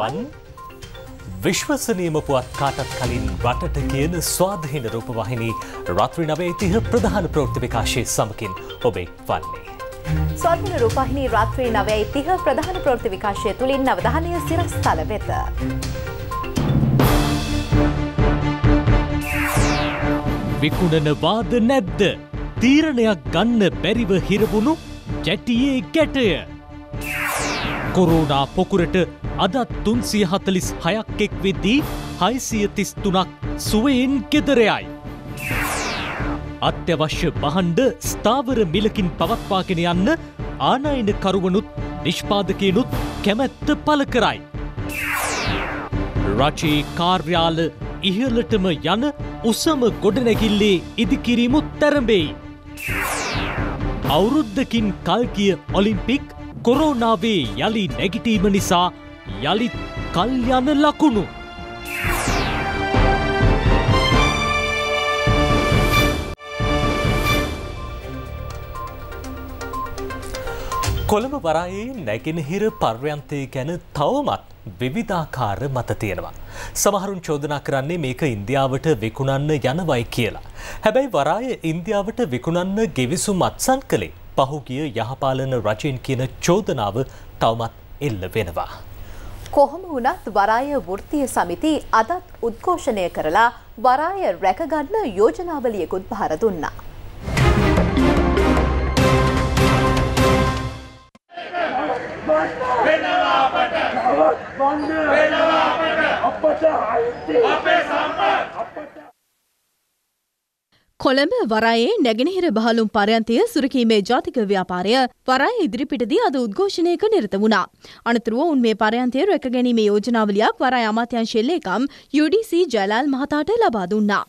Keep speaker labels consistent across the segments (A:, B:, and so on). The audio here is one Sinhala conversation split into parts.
A: රූපවන් විශ්වසනයම පුවත් කාටත් කලින් රටට කියන ස්වාධහින රූපවාහිනී රත්්‍රි නවේ තිහ ප්‍රධාන ප්‍රෘති විකාශය සමකින් ඔබේ වන්නේ.
B: ස්වර්ධන රූපහිනී රාත්‍රී නවයයි තිහ ප්‍රධාන ප්‍රෘති විකාශය තුළින් නවධානය සිරස් තල වෙත.
A: විකුණනවාද නැද්ද. තීරණයක් ගන්න බැරිව හිරවුණු ජැටියේ ගැටය. කොරෝනා පොකුරට අදත් තුන්සිය හතලිස් හයක් එක් වෙද්දී හයිසිය තිස්තුනක් සුවයෙන් ගෙදරයයි. අත්‍යවශ්‍ය බහන්්ඩ ස්ථාවර මිලකින් පවත්වාගෙන යන්න ආනයින කරුවනුත් නිෂ්පාදකයනුත් කැමැත්ත පල කරයි. රචී කාර්යාල ඉහලටම යන උසම ගොඩනැකිල්ලේ ඉදිකිරීමුත් තැරඹෙයි. අවුරුද්ධකින් කල්කිය ඔලිම්පික් කොරෝනාවේ යළි නැගිටීම නිසා යළිත් කල්යන ලකුණු. කොළඹ වරයේ නැගෙනහිර පර්යන්තය ගැන තවමත් විවිධාකාර මත තියෙනවා. සමහරුන් චෝදනා කරන්නේ මේක ඉන්දියාවට විකුණන්න යනවයි කියලා. හැබැයි වරාය ඉන්දියාවට විකුණන්න ගෙවිසුම් අත්සන් කළේ පහුගිය යහපාලන රජයෙන් කියන චෝදනාව තවමත් එල්ල වෙනවා.
B: කොහොම වුණත් වරාය වෘත්තිය සමිති අදත් උද්ඝෝෂණය කරලා වරාය රැකගන්න යෝජනාවලියකුත් පහර දුන්නා.
C: වෙනවා අපට වෙනවා අපට අපේ
D: සම්පත් අපට කොළඹ වරයේ නැගෙනහිර බහලුම් පරයන්තය සුරකීමේ ජාතික ව්‍යාපාරය වරය ඉදිරිපිටදී අද උද්ඝෝෂණයක නිරත වුණා. අනතුරුව උන් මේ පරයන්තය රැකගැනීමේ යෝජනාවලියක් වරාය අමාත්‍යංශ ලේකම් UDC ජයලාල් මහතාට ලබා දුන්නා.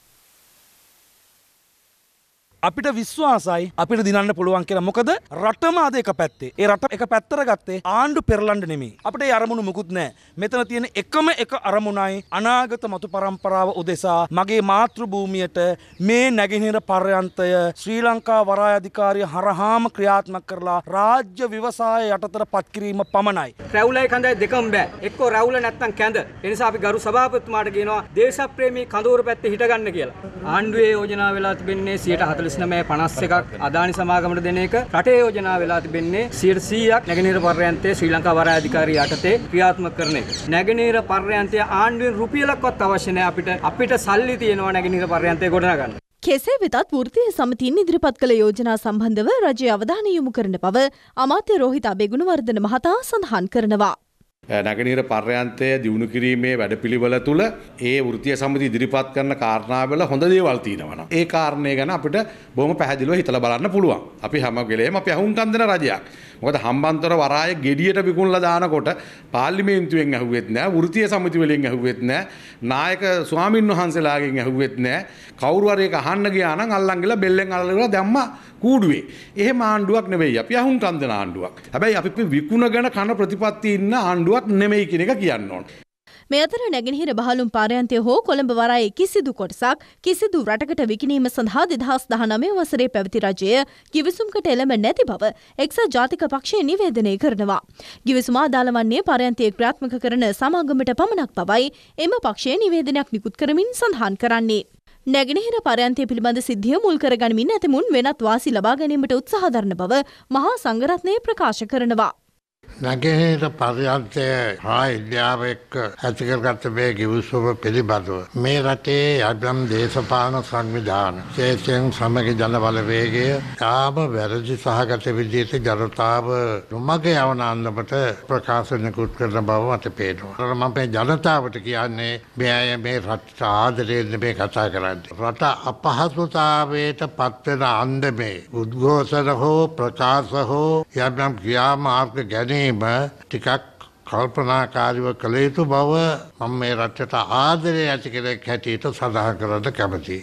C: අපිට විශ්වාසයි අපිට දිනන්න පුළුවන් කියලා මොකද රටම අද එක පැත්තේ ඒ රට එක පැත්තර ගත්තේ ආණ්ඩු පෙරලන්න නෙමෙයි අපිට ඒ අරමුණු මුකුත් නැහැ මෙතන තියෙන එකම එක අරමුණයි අනාගත මතු පරම්පරාව උදෙසා මගේ මාතෘ භූමියට මේ නැගෙනහිර පර්යන්තය ශ්‍රී ලංකා වරාය අධිකාරිය හරහාම ක්‍රියාත්මක කරලා රාජ්‍ය ව්‍යවසාය යටතට පත්කිරීම පමණයි.
D: රැවුලයි කඳයි දෙකම බෑ. එක්කෝ රැවුල නැත්තම් කැඳ. ඒ නිසා අපි ගරු සභාපතිතුමාට කියනවා දේශප්‍රේමී කඳවුර පැත්තේ හිටගන්න කියලා. ආණ්ඩුවේ යෝජනා වෙලා තිබෙන්නේ 140 දෙසිනමය පනස් එකක් අදානි සමාගමට දෙන එක රටේ යෝජනා වෙලා තිබෙන්නේ සියට සීයක් නැගෙනීර පර්යන්තය ශ්‍රී ලංකා වරාධිකාරී යටතේ ක්‍රියාත්මක කරන එක. නැගෙනීර පර්යන්තය ආණ්ඩුවෙන් රුපියලක්වත් අවශ්‍ය නැහැ අපිට අපිට සල්ලි තියෙනවා නැගෙනීර පර්යන්තය ගොඩනගන්න. කෙසේ වෙතත් වෘතිය සමතින් ඉදිරිපත් කළ යෝජනා සම්බන්ධව රජය අවධානය යොමු කරන බව අමාත්‍ය රෝහිත අබේගුණවර්ධන මහතා සඳහන් කරනවා.
C: නැගනීර පර්යන්තය දියුණු කිරීමේ වැඩපිළිවෙල තුළ ඒ ෘතිය සමති ඉදිරිපත් කරන කාරණාවල හොඳ දේවල් තියෙනවා. ඒ කාරණය ගැන අපිට බොහොම පැහැදිලිව හිතලා බලන්න පුළුවන්. අපි හැම වෙලේම අපි අහුම්කම් දෙන රජයක්. මොකද හම්බන්තොට වරාය ගෙඩියට විකුණලා දානකොට පාර්ලිමේන්තුවෙන් ඇහුවෙත් නෑ වෘත්තීය සමිති වලින් ඇහුවෙත් නෑ නායක ස්වාමින් වහන්සේලාගෙන් ඇහුවෙත් නෑ කවුරු හරි එක අහන්න ගියා නම් අල්ලන් ගිහලා බෙල්ලෙන් අල්ලලා දැම්මා කූඩුවේ. එහෙම ආණ්ඩුවක් නෙවෙයි අපි අහුන් කන්දන ආණ්ඩුවක්. හැබැයි අපි විකුණගෙන කන ප්‍රතිපත්ති ඉන්න ආණ්ඩුවක් නෙමෙයි කියන එක කියන්න ඕනේ.
D: මේ අතර නැගෙනහිර බහලුම් පාරයන්තය හෝ කොළඹ වරායේ කිසිදු කොටසක් කිසිදු රටකට විකිණීම සඳහා දෙදහස් දහනමය වසරේ පැවති රජය ගිවිසුම්කට එළඹ නැති බව එක්සත් ජාතික පක්ෂය නිවේදනය කරනවා. ගිවිසුම අදාළ වන්නේ පාරයන්තය ක්‍රියාත්මක කරන සමාගමට පමණක් පවයි එම පක්ෂය නිවේදනයක් නිකුත් කරමින් සඳහන් කරන්නේ. නැගෙනහිර පරයන්තය පිළිබඳ සිද්ධිය මුල් කරගනිමින් ඇතමුන් වෙනත් වාසි ලබා ගැනීමට උත්සාහධරන බව මහා සංගරත්නය ප්‍රකාශ කරනවා.
C: නැගෙනහිර පරියන්තය හා ඉන්දියාව එක්ක ඇතිකරගත මේ ගිවිසුම පිළිබඳව. මේ රටේ යඩම් දේශපාන සංවිධාන ශේෂයෙන් සමග ජනබලවේගය තාම වැරදි සහගත විදියට ජනතාව නොමග යවන අන්දමට ප්‍රකාශනකුත් කරන බව මට පේනවා. මම මේ ජනතාවට කියන්නේ මේ අය මේ රට ආදරයෙන් මේ කතා කරන්නේ. රට අපහසුතාවයට පත්වෙන අන්දමේ උද්ඝෝෂණ හෝ ප්‍රකාශ හෝ යම් යම් ක්‍රියාමාර්ග ගැන ගැනීම ටිකක් කල්පනාකාරිව කළ යුතු බව මම මේ රටට ආදරය ඇති කෙනෙක් හැටියට සඳහන් කරන්න කැමතියි.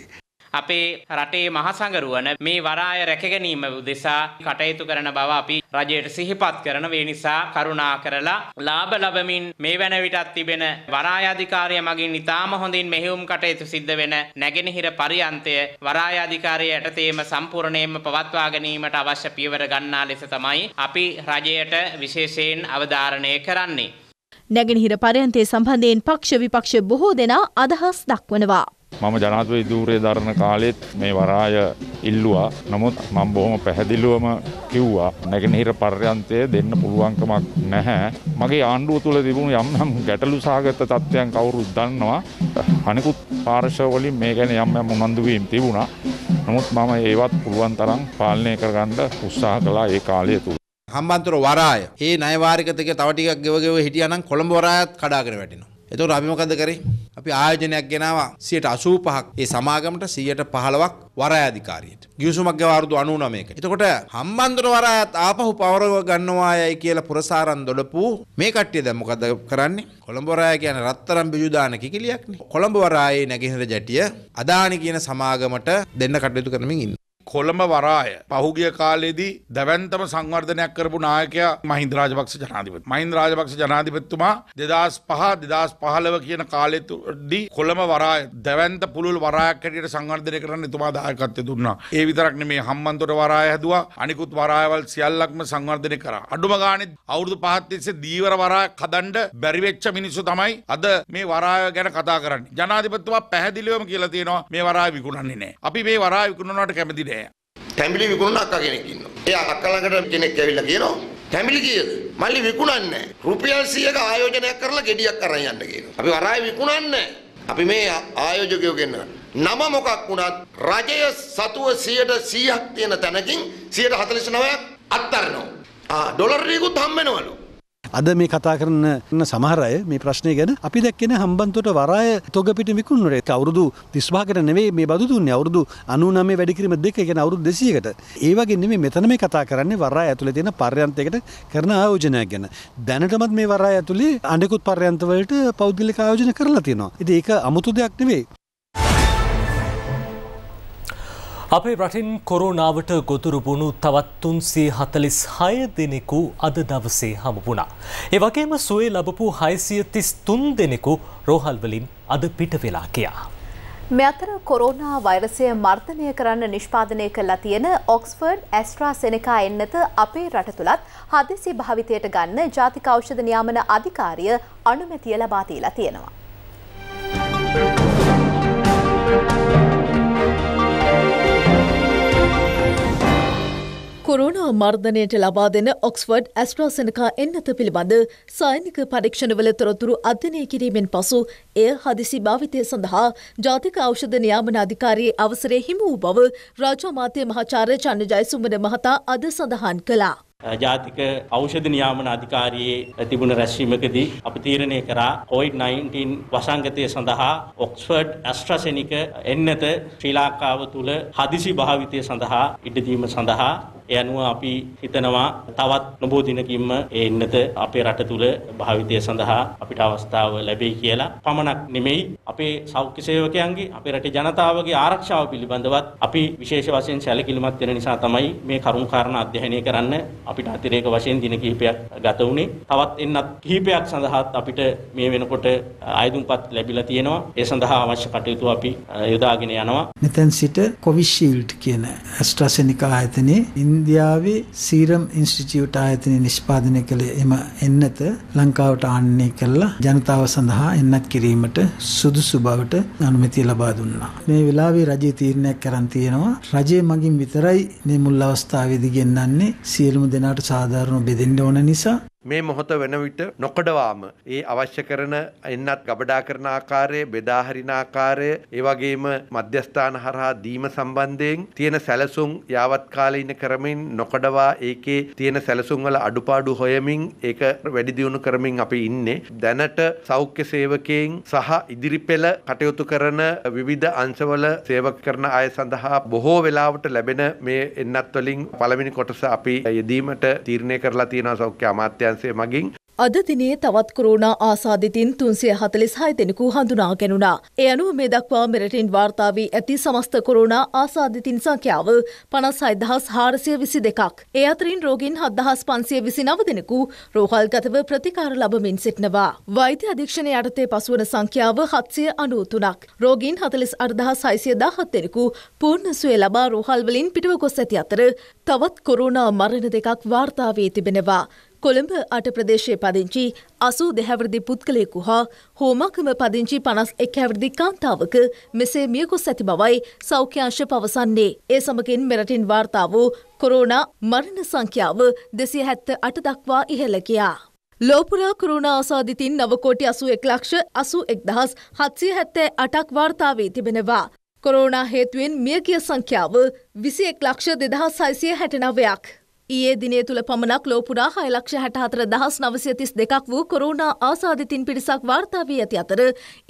B: අපේ රටේ මහසඟරුවන මේ වරාය රැකගැනීම උදෙසා කටයුතු කරන බව අපි රජයට සිහිපත් කරන වේ නිසා කරුණා කරලා ලාභ ලබමින් මේ වන විටත් තිබෙන වරාය අධිකාරිය මගින් ඉතාම හොඳින් මෙහෙයුම් කටයුතු සිද්ධ වෙන නැගෙනහිර පරියන්තය වරාය අධිකාරිය යටතේම සම්පූර්ණයෙන්ම පවත්වා ගැනීමට අවශ්‍ය පියවර ගන්නා ලෙස තමයි අපි රජයට විශේෂයෙන් අවධාරණය කරන්නේ.
D: නැගෙනහිර පරයන්තය
B: සම්බන්ධයෙන් පක්ෂ විපක්ෂ බොහෝ
D: දෙනා අදහස්
B: දක්වනවා.
C: මම ජනාධිපති ධූරය දරන කාලෙත් මේ වරාය ඉල්ලුවා. නමුත් මම බොහොම පැහැදිලිවම කිව්වා නැගෙනහිර පර්යන්තය දෙන්න පුළුවන්කමක් නැහැ. මගේ ආණ්ඩුව තුළ තිබුණු යම් යම් ගැටලු සහගත තත්ත්වයන් කවුරුත් දන්නවා. අනිකුත් පාර්ශව වලින් මේ ගැන යම් යම් උනන්දු වීම් තිබුණා. නමුත් මම ඒවත් පුළුවන් තරම් පාලනය කරගන්න උත්සාහ කළා ඒ කාලය තුල. හම්බන්තොට වරාය. ඒ ණය වාරිකතක තව ටිකක් ගෙව ගෙව හිටියානම් කොළඹ වරායත් කඩාගෙන වැටෙනවා. එතකොට අපි මොකද කරේ? අපි ආයෝජනයක් ගෙනාවා 85ක් ඒ සමාගමට 115ක් වරාය අධිකාරියට. ගිවිසුමක් ගවාරුදු 99කට. එතකොට හම්බන්තොට වරායත් ආපහු පවරව ගන්නවා යයි කියලා පුරසාරන් දොඩපු මේ කට්ටිය දැන් මොකද කරන්නේ? කොළඹ වරාය කියන්නේ රත්තරන් බිජු දාන කිකිලියක්නේ. කොළඹ වරායේ නැගෙනහිර ජැටිය අදානි කියන සමාගමට දෙන්න කටයුතු කරමින් ඉන්නවා. කොළඹ වරාය පහුගිය කාලෙදී දැවන්තම සංවර්ධනයක් කරපු නායකයා මහින්ද රාජපක්ෂ ජනාධිපති. මහින්ද රාජපක්ෂ ජනාධිපතිතුමා 2005 2015 කියන කාලෙදී කොළඹ වරාය දැවන්ත පුළුල් වරායක් හැටියට සංවර්ධනය කරන්න එතුමා දායකත්වය දුන්නා. ඒ විතරක් නෙමේ හම්බන්තොට වරාය හැදුවා. අනිකුත් වරායවල් සියල්ලක්ම සංවර්ධනය කරා. අඩුම ගානේ අවුරුදු 5ක් තිස්සේ දීවර වරායක් හදන්න බැරි වෙච්ච මිනිස්සු තමයි අද මේ වරාය ගැන කතා කරන්නේ. ජනාධිපතිතුමා පැහැදිලිවම කියලා තියෙනවා මේ වරාය විකුණන්නේ නැහැ. අපි මේ වරාය විකුණනවට කැමති නෑ. තැඹිලි විකුණන අක්කා කෙනෙක් ඉන්නවා. එයා අක්කා ළඟට කෙනෙක් ඇවිල්ලා කියනවා තැඹිලි කීයද? මල්ලි විකුණන්නේ රුපියල් 100ක ආයෝජනයක් කරලා ගෙඩියක් අරන් යන්න කියනවා. අපි වරාය විකුණන්නේ අපි මේ ආයෝජකයෝ ගෙන්නනවා. නම මොකක් වුණත් රජය සතුව 100ක් තියෙන තැනකින් 149ක් අත්තරනවා. ආ ඩොලර් ටිකුත් හම්බ වෙනවලු. අද මේ කතා කරන්න සමහර අය මේ ප්‍රශ්නය ගැන අපි දැක්කෙන හම්බන්තොට වරාය තොගපිට විකුණුරේ අවුරුදු තිස්වාකට නෙවේ මේ බදුතුන්නේ අවුරුදු අනුනමේ වැඩිකිරීම දෙක ගැන අවුරුදු දෙසියකට ඒවගේ නෙමේ මෙතන මේ කතා කරන්නේ වරා ඇතුළේ තියෙන පර්යන්තයකට කරන ආයෝජනයක් ගැන දැනටමත් මේ වරා ඇතුළේ අනෙකුත් පර්යන්තවලට පෞද්ගලික ආයෝජන කරලා තියෙනවා ඉතින් ඒක අමුතු දෙයක් නෙවෙයි
A: අපේ රටින් කොරෝනාවට ගොදුරුබුණු තවත් තුන්සේ හතලිස් හය දෙනෙකු අද දවසේ හමුපුුණා. එවගේම සුවේ ලබපු හයිසිය තිස් තුන් දෙනෙකු රෝහල්වලින් අද පිට වෙලා කියයා.
B: මෙ අතර කොරෝනා වෛරසය මර්ධනය කරන්න නිෂ්පාදනය කරලා තියෙන ඔක්ස්ෆර්ඩ් ඇස්ට්‍රා සෙනකා එන්නත අපේ රට තුළත් හදිසි භාවිතයට ගන්න ජාතිකෞෂධ නියාමන අධිකාරිය අනුමැතිය ලබාතිීලා තියෙනවා.
E: කොරුණා මර්ධනයට ලබා දෙන ඔක්ස්ෆර්ඩ් ඇස්ට්‍රාසනකා එන්නත පිළිබඳ සයනික පරීක්ෂණවල තොරතුරු අධ්‍යනය කිරීමෙන් පසු එය හදිසි භාවිතය සඳහා ජාතික ඖෂධ නියාමන අධිකාරයේ අවසරය හිමි වූ බව රාජමාත්‍ය මහාචාර්ය චන්න ජයසුමන මහතා අද සඳහන් කළා.
A: ජාතික ඖෂධ නියාමන අධිකාරියේ තිබුණ රැස්වීමකදී අපි තීරණය කරා COVID-19 වසංගතය සඳහා ඔක්ස්ෆර්ඩ් ඇස්ට්‍රසෙනික එන්නත ශ්‍රී ලංකාව තුළ හදිසි භාවිතය සඳහා ඉඩ දීම සඳහා ඒ අනුව අපි හිතනවා තවත් නොබෝ දිනකින්ම ඒ එන්නත අපේ රට තුල භාවිතය සඳහා අපිට අවස්ථාව ලැබෙයි කියලා පමණක් නෙමෙයි අපේ සෞඛ්‍ය සේවකයන්ගේ අපේ රටේ ජනතාවගේ ආරක්ෂාව පිළිබඳවත් අපි විශේෂ වශයෙන් සැලකිලිමත් වෙන නිසා තමයි මේ කරුණු කාරණා අධ්‍යයනය කරන්න අපිට අතිරේක වශයෙන් දින කිහිපයක් ගත වුණේ. තවත් එන්නත් කිහිපයක් සඳහාත් අපිට මේ වෙනකොට ආයුධම්පත් ලැබිලා තියෙනවා. ඒ සඳහා අවශ්‍ය කටයුතු අපි යොදාගෙන යනවා. මෙතෙන් සිට කොවිෂීල්ඩ් කියන ඇස්ට්‍රාසෙනිකා ආයතනයේ ඉන්දියාවේ සීරම් ඉන්ස්ටිටියුට් ආයතනයේ නිෂ්පාදනය කළේ එම එන්නත ලංකාවට ආන්නේ කළා ජනතාව සඳහා එන්නත් කිරීමට සුදුසු බවට අනුමැතිය ලබා දුන්නා. මේ වෙලාවේ රජයේ තීරණයක් කරන් තියෙනවා රජයේ මගින් විතරයි මේ මුල් අවස්ථාවේදී ගෙන්නන්නේ සියලුම දෙනාට සාධාරණව බෙදෙන්න ඕන නිසා
C: මේ මොහොත වෙන විට නොකඩවාම ඒ අවශ්‍ය කරන එන්නත් ගබඩා කරන ආකාරය බෙදා හරින ආකාරය ඒ වගේම මධ්‍යස්ථාන හරහා දීම සම්බන්ධයෙන් තියෙන සැලසුම් යාවත් කාලේ ඉන්න කරමින් නොකඩවා ඒකේ තියෙන සැලසුම් වල අඩුපාඩු හොයමින් ඒක වැඩි දියුණු කරමින් අපි ඉන්නේ දැනට සෞඛ්‍ය සේවකයන් සහ ඉදිරිපෙළ කටයුතු කරන විවිධ අංශවල සේවක කරන අය සඳහා බොහෝ වෙලාවට ලැබෙන මේ එන්නත් වලින් පළවෙනි කොටස අපි යෙදීමට තීරණය කරලා තියෙනවා සෞඛ්‍ය අමාත්‍ය අමාත්‍යංශය මගින්
E: අද දිනේ තවත් කොරෝනා ආසාදිතින් 346 දෙනෙකු හඳුනා ගැනුණා. ඒ අනුව මේ දක්වා මෙරටින් වාර්තා වී ඇති සමස්ත කොරෝනා ආසාදිතින් සංඛ්‍යාව 56422ක්. ඒ අතරින් රෝගීන් 7529 දෙනෙකු රෝහල්ගතව ප්‍රතිකාර ලබමින් සිටිනවා. වෛද්‍ය අධීක්ෂණය යටතේ පසුවන සංඛ්‍යාව 793ක්. රෝගීන් 44617 දෙනෙකු පූර්ණ සුවය ලබා රෝහල් වලින් පිටව ගොස් ඇති අතර තවත් කොරෝනා මරණ දෙකක් වාර්තා වී තිබෙනවා. කොළඹ අට ප්‍රදේශය පදිංචි අසූ දෙහැවරදි පුද්ගලයෙකු හා හෝමකම පදිංචි පනස් එක් හැවරදි කාන්තාවක මෙසේ මියකුස් ඇති බවයි සෞඛ්‍යංශ පවසන්නේ. ඒ සමගින් මෙරටින් වාර්තා වූ කොරෝනා මරණ සංඛ්‍යාව දෙසිය හැත්ත අට දක්වා ඉහළ ගියා. ලෝපුරා කරුණ ආසාධිතින් නවකෝටි අසු එක් ලක්ෂ අසු එක්දහස් හත්සිය හැත්තෑ අටක් වාර්තාාවී තිබෙනවා. කොරෝනා හේතුවෙන් මියගිය සංඛ්‍යාව විසි එක් ලක්ෂ දෙදහස් සයිසිය හැටනවයක්. ඒ දිනේ තුළ පමණක් ලෝපුරා හයලක්ෂ හැටහතර දහස් නවසය තිස් දෙකක් වූ කොරුණා ආසාධිතින් පිරිසක් වාර්තාාවී ඇති අතර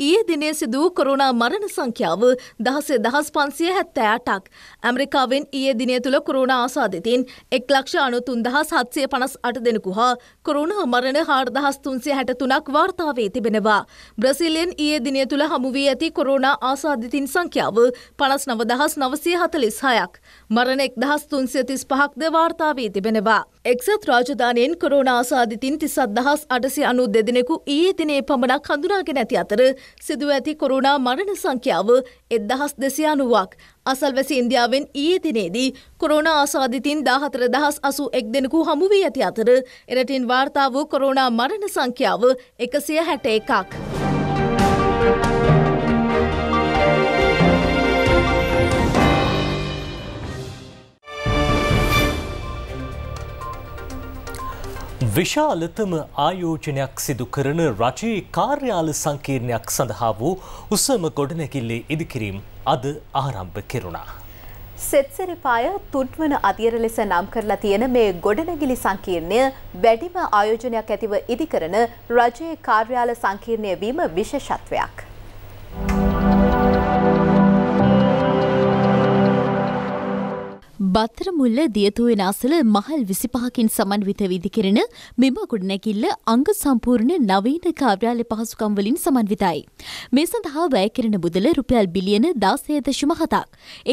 E: ඒ දිනේ සිදූ කොරුණා මරණ සංඛ්‍යාව දහසේ දහස් පන්සිය හැත්තෑටක් ඇමරිකාවෙන් ඒ දිනේ තුළ කොරුණ ආසාධිතින් එක් ලක්ෂ අනුතුන් දහස් හත්සය පනස් අට දෙෙනෙකු හා කොරුණ මරණ හාර්දහස් තුන්සේ හැටතුනක් වාර්තාවේ තිබෙනවා. බ්‍රසිලෙන් ඒ දිනේ තුළ හමුුවී ඇති කොරුණා ආසාධිතින් සංඛ්‍යාව පනස් නවදහස් නවසය හතලිස් හයක් මරණ එක් දහස් තුන්සිය තිස් පහක්ද වාර්තාවේ වී තිබෙනවා. එක්සත් රාජධානයෙන් කොරෝනා සාධිතින් තිසත් දහස් අටසි අනු දෙදෙනෙකු ඒ දිනේ පමණක් හඳුනාගෙන ඇති අතර සිදුව ඇති කොරුණා මරණ සංඛ්‍යාව එදදහස් දෙසියානුවක්. අසල්වැසි ඉන්දියාවෙන් ඒ දිනේදී කොරෝණ ආසාධිතින් දාහතර දහස් අසු එක් දෙෙනෙකු හමුුවී ඇති අතර එරටින් වාර්තාාව කොරෝනා මරණ සංඛ්‍යාව එකසිය හැට එකක්.
A: විශාලතම ආයෝජනයක් සිදු කරන රජයේ කාර්යාල සංකීර්ණයක් සඳහා වූ උසම ගොඩනැකිල්ලේ ඉදිකිරීම් අද ආරම්භ කෙරුණා.
B: සෙත්සරිපාය තුන්වන අධියර ලෙස නම් කරලා තියෙන මේ ගොඩනැගිලි සංකීර්ණය වැඩිම ආයෝජනයක් ඇතිව ඉදිකරන රජයේ කාර්යාල සංකීර්ණය
F: වීම විශේෂත්වයක්. බත්තරමුල්ල දියතුවෙන අසල මහල් විසිපහකින් සමන්විත විදිකරන මෙම ගොඩනැකිල්ල අංග සම්පූර්ණ නවීන කාර්යාල පහසුකම් වලින් සමන්විතයි. මේ සඳහා වැය කරන මුදල රුපියල් බිලියන දාසය දශම හතක්.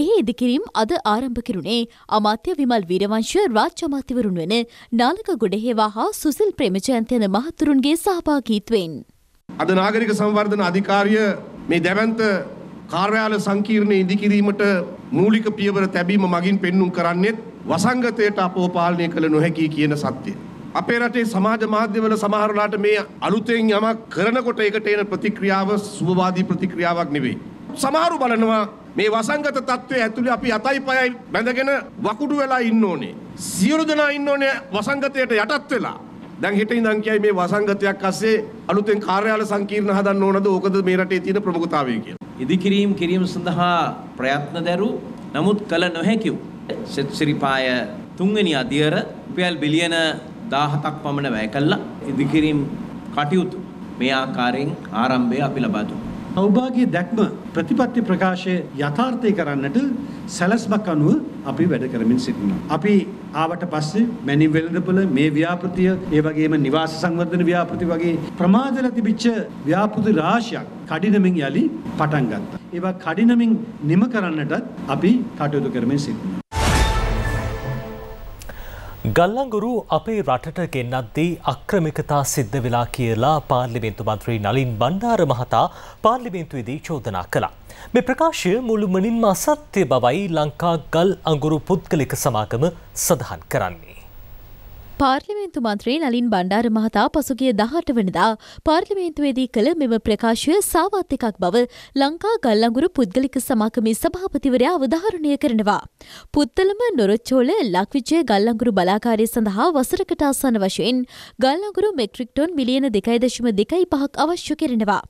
F: එහි ඉදිකිරීම් අද ආරම්භ කරුණේ අමාත්‍ය විමල් වීරවංශ රාජ්‍ය අමාත්‍යවරුන් වන නාලක ගොඩහේවා හා සුසිල් ප්‍රේමජයන්තයන මහතුරුන්ගේ සහභාගීත්වයෙන්.
C: අද නාගරික සංවර්ධන අධිකාරිය මේ දැවන්ත කාර්යාල සංකීර්ණයේ ඉදිකිරීමට මූලික පියවර තැබීම මගින් පෙන්눔 කරන්නේත් වසංගතයට අපෝ පාලනය කළ නොහැකි කියන සත්‍යය. අපේ රටේ සමාජ මාධ්‍යවල සමහරලාට මේ අලුතෙන් යමක් කරනකොට ඒකට එන ප්‍රතික්‍රියාව සුභවාදී ප්‍රතික්‍රියාවක් නෙවෙයි. සමහරු බලනවා මේ වසංගත තත්ත්වයේ ඇතුළේ අපි අතයි පයයි බැඳගෙන වකුඩු වෙලා ඉන්න ඕනේ. සියලු දෙනා ඉන්න ඕනේ වසංගතයට යටත් වෙලා. දැන් හිටින් ඉඳන් කියයි මේ වසංගතයක් අස්සේ අලුතෙන් කාර්යාල සංකීර්ණ හදන්න ඕනද? ඕකද මේ රටේ තියෙන ප්‍රමුඛතාවය කියලා.
A: ඉදිකිරීම් කිරීම සඳහා ප්‍රයත්න දැරූ නමුත් කළ නොහැකි වූ සෙත්සිරිපාය තුන්වෙනි අධියර රුපියල් බිලියන 17ක් පමණ වැය කළා ඉදිකිරීම් කටයුතු මේ ආකාරයෙන් ආරම්භය අපි ලබා දුන්නා
C: අවභාගයේ දැක්ම ප්‍රතිපත්ති ප්‍රකාශයේ යථාර්ථය කරන්නට සැලැස්මක් අනුව අපි වැඩ කරමින් සිටිනවා. අපි ආවට පස්සේ මැනි වෙළඳපොළ මේ ව්‍යාපෘතිය ඒ වගේම නිවාස සංවර්ධන ව්‍යාපෘති වගේ ප්‍රමාදල තිබිච්ච ව්‍යාපෘති රාශියක් කඩිනමින් යලි පටන් ගත්තා. ඒවා කඩිනමින් නිම කරන්නටත් අපි කටයුතු කරමින් සිටිනවා.
A: ගල්ලංගුරු අපේ රටට ගෙන්නද්දී අක්‍රමිකතා සිද්ධ වෙලා කියලා පාර්ලිමේන්තු මන්ත්‍රී නලින් බණ්ඩාර මහතා පාර්ලිමේන්තුවේදී චෝදනා කළා. මේ ප්‍රකාශය මුළුමනින්ම අසත්‍ය බවයි ලංකා ගල් අඟුරු පුද්ගලික සමාගම සඳහන් කරන්නේ.
F: පාර්ලිමේන්තු මන්ත්‍රී නලින් බණ්ඩාර මහතා පසුගිය දහට වනදා පාර්ලිමේන්තුවේදී කළ මෙම ප්‍රකාශය සාවත් එකක් බව ලංකා ගල්ලඟුරු පුද්ගලික සමාකමේ සභාපතිවරයා අවධාරණය කරනවා. පුත්තලම නොරොච්චෝල ලක්විජය ගල්ලඟුරු බලාකාරය සඳහා වසරකට ආසන වශයෙන් ගල්ලඟුරු මෙක්ට්‍රික්ටොන් මිලියන දෙකයි දශම දෙකයි පහක් අවශ්‍ය කරනවා.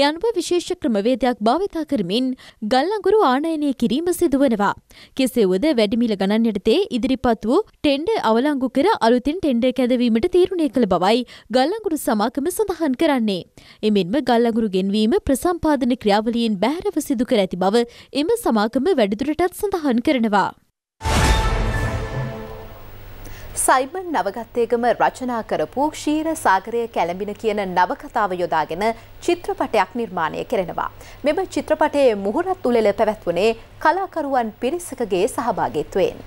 F: එ අනුව විශේෂ ක්‍රමවේදයක් භාවිතා කරමින් ගල්ලඟුරු ආනයනය කිරීම සිදුවනවා. කෙසේවද වැඩිමිල ගණන් යටතේ ඉදිරිපත් වූ ටෙන්ඩ අවලංගු කර අලුත අතින් ටෙන්ඩර් කැදවීමට තීරණය කළ බවයි ගල්ලඟුරු සමාගම සඳහන් කරන්නේ. එමෙන්ම ගල්ලඟුරු ගෙන්වීම ප්‍රසම්පාදන ක්‍රියාවලියෙන් බැහැරව සිදු කර ඇති බව එම සමාගම වැඩිදුරටත් සඳහන් කරනවා. සයිමන්
B: නවගත්තේගම රචනා කරපු ක්ෂීර සාගරය කැළඹින කියන නවකතාව යොදාගෙන චිත්‍රපටයක් නිර්මාණය කරෙනවා. මෙම චිත්‍රපටයේ මුහුරත් උලෙල පැවැත්වුණේ කලාකරුවන්
F: පිරිසකගේ සහභාගිත්වයෙන්.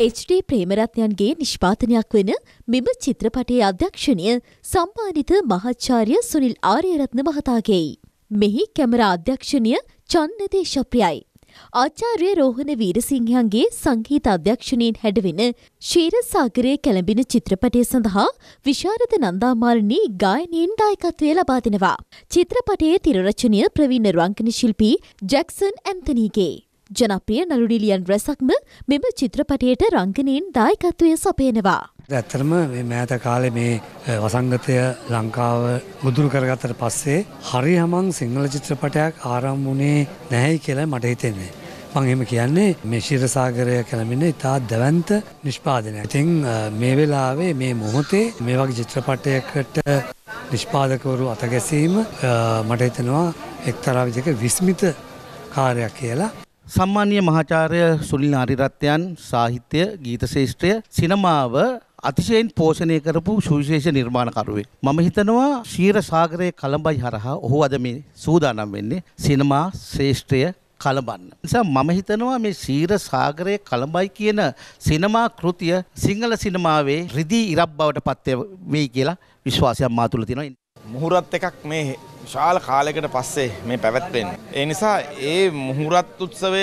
F: HD ප්‍රේමරත්නයන්ගේ නිෂ්පාතනයක් වෙන මෙම චිත්‍රපටයේ අධ්‍යක්ෂණය සම්මානිත මහච්චාර්ය සුනිල් ආරයරත්න මහතාගේයි. මෙහි කැමරා අධ්‍යක්ෂණය චන්නදේශප්‍රියයි. ආචාර්ය රෝහණ වීරසිංහයන්ගේ සංගීත අධ්‍යක්ෂණයෙන් හැඩවෙන ශීරසාගරයේ කැළඹින චිත්‍රපටය සඳහා විශාරද නන්දාමාලනී ගායනයෙන් දායකත්වය ලබා දෙනවා. චිත්‍රපටයේ තිරරචනය ප්‍රවීණ රංකන ශිල්පී ජැක්සන් ඇන්තනීගේ. ජනප්‍රිය නළුඩිලියන් රැසක්ම මෙම චිත්‍රපටයට රංගනයෙන් දායකත්වය සපයනවා.
A: ඇත්තරම මේ මෑත කාලේ මේ වසංගතය ලංකාව මුදුරු කරගත්තට පස්සේ හරි හමන් සිංහල චිත්‍රපටයක් ආරම් වුණේ නැහැයි කියලා මට හිතෙන්නේ. මං එහෙම කියන්නේ මේ ශිරසාගරය කැළමින ඉතා දැවන්ත නිෂ්පාදනය. ඉතින් මේ වෙලාවේ මේ මොහොතේ මේ වගේ චිත්‍රපටයකට නිෂ්පාදකවරු අතගැසීම මට හිතනවා එක්තරා විදිහක විස්මිත කාර්යයක් කියලා
C: සම්මානීය මහාචාර්ය සුනිල් ආරිරත්යන් සාහිත්‍ය ගීත ශාස්ත්‍රය සිනමාව අතිශයෙන් පෝෂණය කරපු සුවිශේෂ නිර්මාණකරුවෙක්. මම හිතනවා ශීර සාගරයේ කලඹයි හරහා ඔහු අද මේ සූදානම් වෙන්නේ සිනමා ශාස්ත්‍රය කලබන්න. නිසා මම හිතනවා මේ ශීර සාගරයේ කලඹයි කියන සිනමා කෘතිය සිංහල සිනමාවේ රිදී ඉරක් බවට පත් වෙයි කියලා විශ්වාසයක් මා තුළ තියෙනවා. මුහුරත් එකක් මේ විශාල කාලයකට පස්සේ මේ පැවැත්වෙන්නේ. ඒ නිසා ඒ මුහුරත් උත්සවය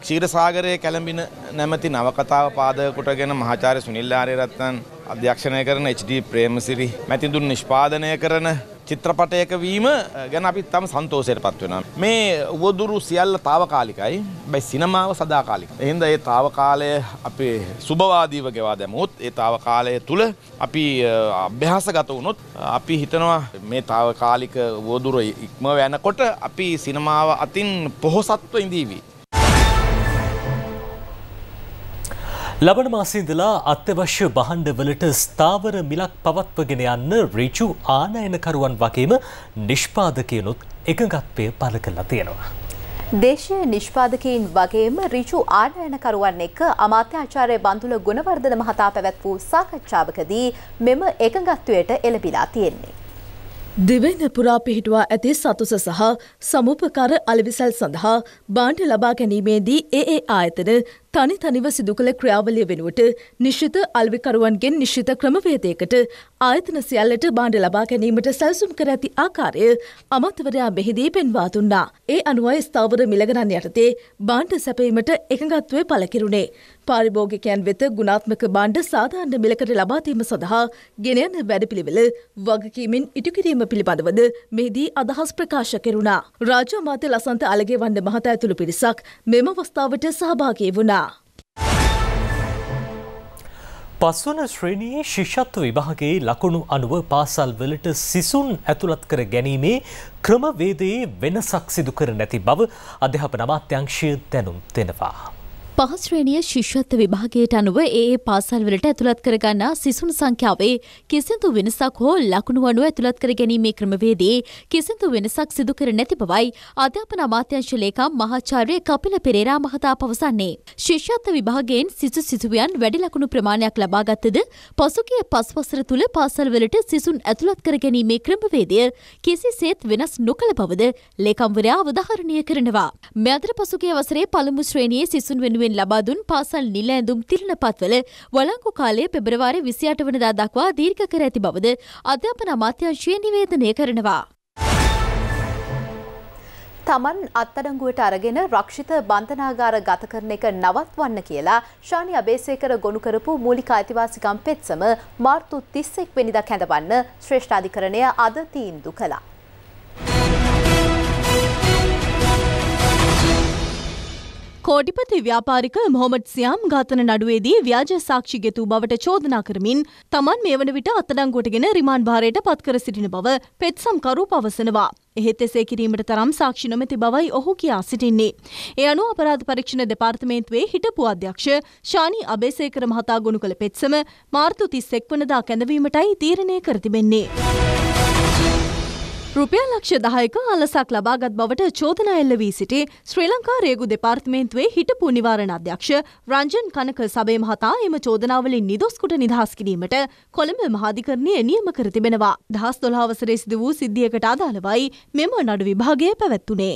C: ක්ෂීරසාගරයේ කැළඹින නැමැති නවකතාව පාදක කොටගෙන මහාචාර්ය සුනිල් ආරියරත්නන් අධ්‍යක්ෂණය කරන HD ප්‍රේමසිරි මැතිඳුන් නිෂ්පාදනය කරන චිත්‍රපටයක වීම ගැන අපිත් තම සන්තෝෂයට පත් වෙනවා. මේ උවදුරු සියල්ල తాවකාලිකයි. හැබැයි සිනමාව සදාකාලිකයි. එහෙනම් ඒ తాවකාලය අපේ සුබවාදීව ගෙවා දැමුවොත් ඒ తాවකාලය තුල අපි අභ්‍යාසගත වුණොත් අපි හිතනවා මේ తాවකාලික
A: උවදුර ඉක්ම යනකොට අපි සිනමාව අතින් පොහොසත්ව ඉඳීවි. ලබන මාසින්දලා අත්‍යවශ්‍ය බහණ්ඩවලට ස්ථාවර මිලක් පවත්වගෙන යන්න ඍජු ආනයනකරුවන් වගේම නිෂ්පාදකයනුත් එකඟත්වය පළ කරලා තියෙනවා.
B: දේශීය නිෂ්පාදකයින් වගේම ඍජු ආනයනකරුවන් එක්ක අමාත්‍යාචාර්ය බන්දුල ගුණවර්ධන මහතා පැවැත් වූ සාකච්ඡාවකදී මෙම එකඟත්වයට එළඹිලා තියෙන්නේ.
E: දෙවෙන පුරා පිහිටුවා ඇති සතුස සහ සමුපකර අලවිසල් සඳහා බාණ්ඩ ලබා ගැනීමේදී ඒ ඒ ආයතන තනි තනිව සිදු කළ ක්‍රියාවලිය වෙනුවට නිශ්චිත අල්විකරුවන්ගෙන් නිශ්චිත ක්‍රමවේදයකට ආයතන සියල්ලට බාණ්ඩ ලබා ගැනීමට සැලසුම් කර ඇති ආකාරය අමතවරයා මෙහිදී පෙන්වා දුන්නා. ඒ අනුව ස්ථාවර මිලගණන් යටතේ බාණ්ඩ සැපීමට එකඟත්වය පළ කෙරුණේ. පාරිභෝගිකයන් වෙත ගුණාත්මක බණ්ඩ සාධාරණ මිලකට ලබාදීම සඳහා ගෙනයන වැඩපිළිවෙල වගකීමෙන් ඉටුකිරීම පිළිබඳවද මෙහිදී අදහස් ප්‍රකාශ කෙරුණා. රාජ්‍ය මාත්‍ය ලසන්ත අලගේ වණ්ඩ මහතා ඇතුළු පිරිසක් මෙම අවස්ථාවට සහභාගී වුණා.
A: පස්වන ශ්‍රේණියේ ශිෂත්ව විභාගයේ ලකුණු අනුව පාසල්වලට සිසුන් ඇතුළත් කර ගැනීමේ ක්‍රමවේදයේ වෙනසක් සිදු කර නැති බව අධ්‍යාපන අමාත්‍යංශය දැනුම් දෙනවා.
F: පහස්ශ්‍රේණිය ශිෂ්‍යත්ව විභාගයට අනුව ඒ පාසල්වලට ඇතුළත් කරගන්නා සිසුන් සංඛ්‍යාවේ කිසිදු වෙනසක් හෝ ලකුණු අනුව ඇතුළත් කර ගැනීමේ ක්‍රමවේදයේ කිසිදු වෙනසක් සිදු කර නැති බවයි අධ්‍යාපන අමාත්‍යංශ ලේකම් මහාචාර්ය කපිල පෙරේරා මහතා පවසන්නේ. ශිෂ්‍යත්ව විභාගයෙන් සිසු සිසුවියන් වැඩි ලකුණු ප්‍රමාණයක් ලබාගත්තද පසුගිය පස් වසර තුළ පාසල්වලට සිසුන් ඇතුළත් කර ගැනීමේ ක්‍රමවේදය කිසිසේත් වෙනස් නොකළ බවද ලේකම්වරයා අවධාරණය කරනවා. මෙ අතර පසුගිය වසරේ පළමු ශ්‍රේණියේ සිසුන් වෙනුවෙන් වෙනුවෙන් ලබාදුන් පාසල් නිල ඇඳුම් තිරණපත්වල වලංකු කාලය පෙබරවාරි විසි අට වනදා දක්වා දීර්ඝ කර ඇති බවද අධ්‍යාපන අමාත්‍යංශය නිවේදනය කරනවා. තමන් අත්අඩංගුවට අරගෙන රක්ෂිත බන්ධනාගාර
B: ගත කරන එක නවත්වන්න කියලා ශානි අබේසේකර ගොනු කරපු මූලික අයිතිවාසිකම් පෙත්සම මාර්තු 31 වෙනිදා කැඳවන්න ශ්‍රේෂ්ඨාධිකරණය අද තීන්දුව කළා.
D: කෝටිපති ව්‍යාපාරික මොහොමඩ් සියාම් ඝාතන නඩුවේදී ව්‍යාජ සාක්ෂි ගෙතූ බවට චෝදනා කරමින් තමන් මේ වන විට අත්අඩංගුවටගෙන රිමාන්ඩ් භාරයට පත්කර සිටින බව පෙත්සම්කරු පවසනවා. එහෙත් එසේ කිරීමට තරම් සාක්ෂි නොමැති බවයි ඔහු කියා සිටින්නේ. ඒ අනුව අපරාධ පරීක්ෂණ දෙපාර්තමේන්තුවේ හිටපු අධ්‍යක්ෂ ශානි අබේසේකර මහතා ගොනු කළ පෙත්සම මාර්තු 31 වනදා කැඳවීමටයි තීරණය කර තිබෙන්නේ. රුපියල් ලක්ෂ දහයක අලසක් ලබාගත් බවට චෝදනා එල්ල වී සිටි ශ්‍රී ලංකා රේගු දෙපාර්තමේන්තුවේ හිටපු නිවාරණ අධ්‍යක්ෂ රංජන් කනක සබේ මහතා එම චෝදනාවලින් නිදොස්කුට නිදහස් කිරීමට කොළඹ මහාධිකරණයේ නියම කර තිබෙනවා. දහස් දොළහවසරේ සිදු වූ සිද්ධියකට අදාළවයි මෙම නඩු විභාගය පැවැත්වුණේ.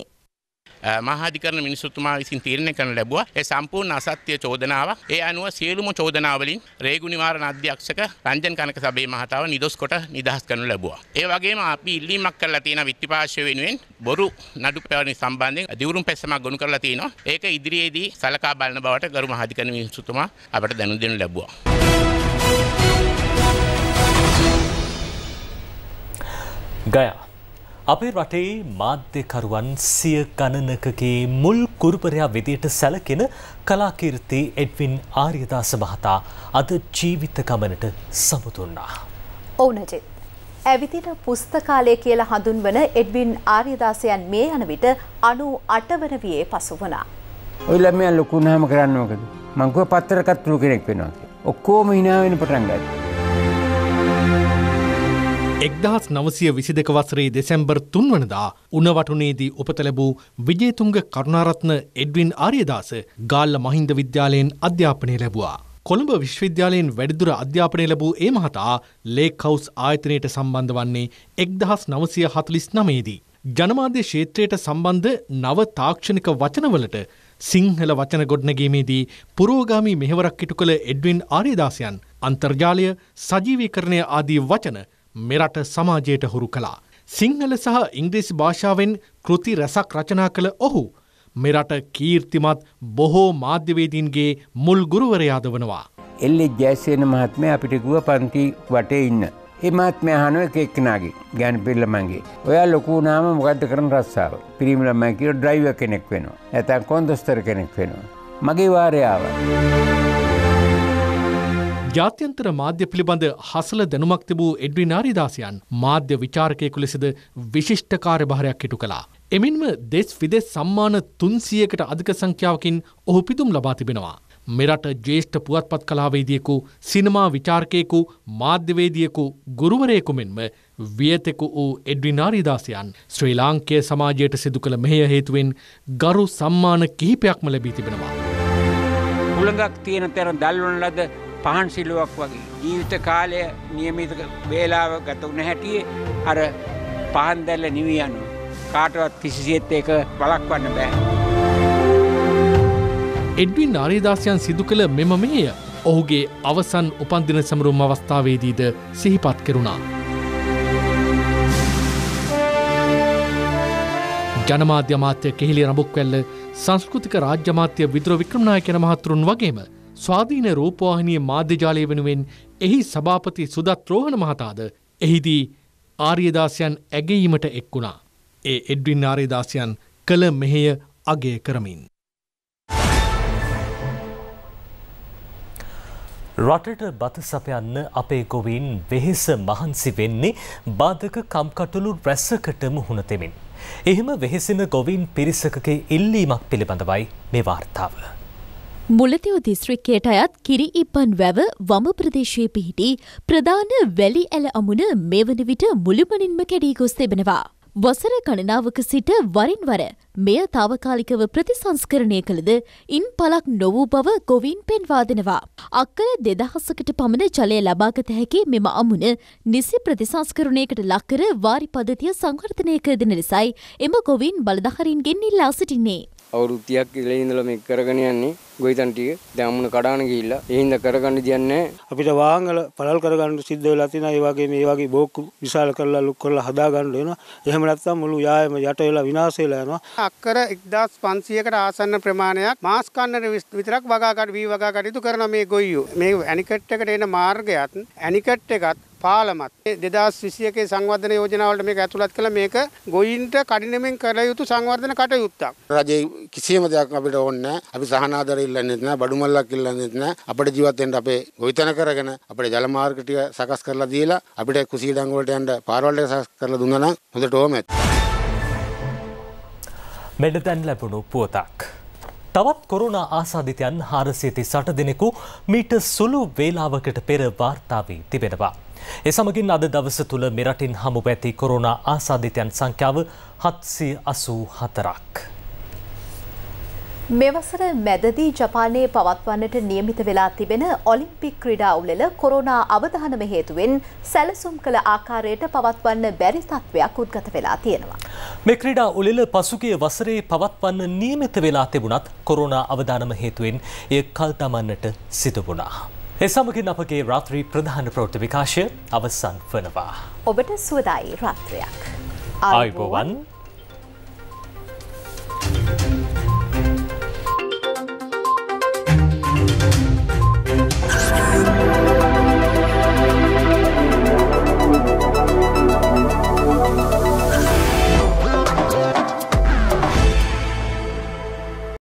C: මහාධිකරණ මිනිසුතුමා විසින් තීරණය කරන ලැබුවා ඒ සම්පූර්ණ අසත්‍ය චෝදනාවක් ඒ අනුව සියලුම චෝදනාවලින් රේගු නිවාරණ අධ්‍යක්ෂක රංජන් කනක සභේ මහතාව නිදොස් කොට නිදහස් කරනු ලැබුවා. ඒ වගේම අපි ඉල්ලීමක් කරලා තියෙන විත්තිපාර්ශ්වය වෙනුවෙන් බොරු නඩු පැවැණි සම්බන්ධයෙන් දිවුරුම් පැසමක් ගොනු කරලා තියෙනවා. ඒක ඉදිරියේදී සලකා බලන බවට ගරු මහාධිකරණ මිනිසුතුමා අපට දැනුම් දෙනු ලැබුවා.
A: ગયા අපේ රටේ මාධ්‍යකරුවන් සිය ගණනකගේ මුල් කුරුපරයා විදියට සැලකෙන කලාකීර්ති එඩ්වින් ආර්යදාස මහතා අද ජීවිත ගමනට සමුතුන්නා.
B: ඔවුනජත්. ඇවිදින පුස්තකාලය කියලා හඳුන්වන එඩ්වින් ආර්යදාසයන් මේ යන විට අනු අටවන වයේ පසු වනා.
A: ඔයිලමය ලොකුණහම කරන්නවකද මංකුව පත්තර කත්තුරු කෙනෙක් වෙනවා. ඔක්කෝම හිනාවෙන පටන්ගත්.
C: එක්දහස් නවසය විසි දෙක වසරේ දෙසැම්බර් තුන්වනදා උනවටුනේදී උපත ලැබූ විජේතුංග කරුණාරත්න එඩ්වින් ආරියදාස ගාල්ල මහින්ද විද්‍යාලයෙන් අධ්‍යාපනය ලැබවා. කොළඹ විශ්වවිද්‍යාලයෙන් වැඩිදුර අධ්‍යාපනය ලැබූ ඒ මහතා ලේක් හවුස් ආයතනයට සම්බන්ධ වන්නේ එක්දහස් නවසය හතුලිස් නමේදී. ජනමාධ්‍ය ක්ෂේත්‍රයට සම්බන්ධ නව තාක්ෂණික වචනවලට සිංහල වචන ගොඩනගීමේදී පුරෝගාමී මෙහවරක් ඉටු කළ එඩ්වින් ආරියදාසයන් අන්තර්ජාලය සජීවීකරණය ආදී වචන මෙරට සමාජයට හුරු කළා. සිංහල සහ ඉංග්‍රීසි භාෂාවෙන් කෘති රැසක් රචනා කළ ඔහු මෙරට කීර්තිමත් බොහෝ මාධ්‍යවේදීන්ගේ මුල් ගුරුවරයාද වනවා.
A: එල්ලෙ ජයසේන මහත්මය අපිට ගුව පන්ති වටේ ඉන්න. එමත් මෙහන එකෙක්නාගේ ගැන් පිල්ලමන්ගේ ඔයා ලොකු නාම මොකද කරන රස්සාාව පිරිමිලමැකිර ඩ්‍රයිව කෙනෙක් වෙනවා ඇතන් කොන්දොස්තර කෙනෙක් වෙනවා මගේ වාරයාව. ජාත්‍යන්තර මාධ්‍ය
C: පිළිබඳ හසල දැනුමක් තිබූ එඩ්වි නාරිදාසියන් මාධ්‍ය විචාරකයෙකු ලෙසද විශිෂ්ට කාර්යභාරයක් හිටු කළා. එමින්ම දෙස් විදෙස් සම්මාන තුන්සියකට අධික සංඛ්‍යාවකින් ඔහු පිදුම් ලබා තිබෙනවා. මෙරට ජේෂ්ඨ පුවත්පත් කලාවේදියෙකු සිනමා විචාර්කයෙකු මාධ්‍යවේදියෙකු ගුරුවරයෙකු මෙන්ම වියතෙකු වූ එඩ්වි නාරිදාසයන් ශ්‍රී ලාංකය සමාජයට සිදු කළ මෙහය හේතුවෙන් ගරු සම්මාන කිහිපයක්ම ලැබී තිබෙනවා.
A: උළඟක් තියෙන තැන දල්වන ලද පහන් සිලුවක් වගේ ජීවිත කාලය නියමිත වේලාව ගත වුණ හැටියේ අර පහන් දැල්ල
C: නිවියනු කාටවත් කිසිසියෙත් ඒක වළක්වන්න බෑ. එඩ්වින් ආරිදාසයන් සිදු කළ මෙම මෙය ඔහුගේ අවසන් උපන්දින සමරුම් අවස්ථාවේදීද සිහිපත් කරුණා. ජනමාධ්‍යමාත්‍ය කෙහිලි රඹුක්වැල්ල සංස්කෘතික රාජ්‍යමාත්‍ය විදුර වික්‍රමණය කෙන මහතුරුන් වගේම ස්වාධීන රූපවාහිනිය මාධ්‍යජාලය වෙනුවෙන් එහි සභාපති සුදත් රෝහණ මහතාද එහිදී ආර්යදාසයන් ඇගීමට එක් වුණා. ඒ එඩ්වින් ආර්යදාසයන් කළ මෙහෙය අගය කරමින්.
A: රටට බත සපයන්න අපේ ගොවීන් වෙහෙස මහන්සි වෙන්නේ බාධක කම්කටොළු රැස්සකට මුහුණ දෙමින්. එහෙම වෙහෙසෙන ගොවීන් පිරිසකගේ ඉල්ලීමක් පිළිබඳවයි මේ වාර්තාව.
F: මුලතිව දිස්ත්‍රික්කයට අයත් කිරි ඉපන් වැව වම ප්‍රදේශයේ පිහිටි ප්‍රධාන වැලි ඇල අමුණ මේ වන විට මුළුමනින්ම කැඩී ගොස් තිබෙනවා. වසර ගණනාවක සිට වරින් වර මෙය තාවකාලිකව ප්‍රතිසංස්කරණය කළද ඉන් පලක් නොවූ බව ගොවින් පෙන්වා දෙනවා. අක්කල දෙදහසකට පමණ ජලය ලබාගත හැකි මෙම අමුණ නිසි ප්‍රතිසංස්කරණයකට ලක්කර වාරි පද්ධතිය සංවර්ධනය කරදෙන ලෙසයි එම ගොවින් බලධහරින්ගෙන් ඉල්ලා සිටින්නේ.
A: අවුරුත්තියක් ඉලෙඉඳල මේ කරගෙන යන්නේ ගොයිතන් ටික දැම්මුණ කඩාන ගිහිල්ලා ඒ හින්දා කරගන්න දෙයක් නැහැ. අපිට වාහන පළල් කරගන්න සිද්ධ වෙලා තියෙනවා. ඒ වගේ මේ වගේ බෝක්කු විශාල කරලා ලුක් කරලා හදා ගන්න වෙනවා. එහෙම නැත්නම් මුළු යායම යට වෙලා විනාශ වෙලා යනවා.
C: අක්කර 1500කට ආසන්න ප්‍රමාණයක් මාස් කන්නට විතරක් වගා ගන්න වී වගා කටයුතු කරන මේ ගොයියෝ. මේ ඇනිකට් එකට එන මාර්ගයත් ඇනිකට් එකත් පාලමත් දෙදස් විසියකේ සංවර්ධන යෝජනාවලට මේක ඇතුළත් කළ මේක ගොයින්ට කඩිනමින් කළ යුතු සංවර්ධන කටයුත්තක්. රජයේ කිසියම දෙයක් අපිට ඕන්න අපි සහනාදරේ ඉල්ලන්නෙත් නැහැ, බඩු මල්ලක් ඉල්ලන්නෙත් නැහැ. අපේ ජීවත් වෙන්න අපේ ගොවිතැන කරගෙන අපේ ජල මාර්ග ටික සකස් කරලා දීලා අපිට කුසීඩංග වලට යන්න පාරවල් ටික සකස් කරලා දුන්නා නම් හොඳට ඕම ඇති.
A: මෙඩ දැන් ලැබුණු පුවතක්. තවත් කොරුණා ආසාධිතයන් හාරසියති සට දෙනෙකු මීට සුළු වේලාවකට පෙර වාර්තාාවී තිබෙනවා. එසමගින් අද දවස තුළ මෙරටින් හමු පැති කොරුණා ආසාධිතයන් සංඛ්‍යාව හත්සි අසූ හතරක්.
B: මෙවසර මැදදී ජපානයේ පවත්වන්නට නියමිත වෙලා තිබෙන ඔලිම්පික් ක්‍රීඩා උළෙල කොරෝනා අවධානම හේතුවෙන් සැලසුම් කළ ආකාරයට පවත්වන්න බැරි තත්ත්වයක් උද්ගත වෙලා තියෙනවා.
A: මේ ක්‍රීඩා උළෙල පසුගිය වසරේ පවත්වන්න නියමිත වෙලා තිබුණත් කොරෝනා අවධානම හේතුවෙන් එය කල් දමන්නට සිදු වුණා. ඒ සමගින් අපගේ රාත්‍රී ප්‍රධාන ප්‍රවෘත්ති විකාශය අවසන් වනවා.
B: ඔබට සුවදායි රාත්‍රයක්. ආයුබෝවන්.
A: thank you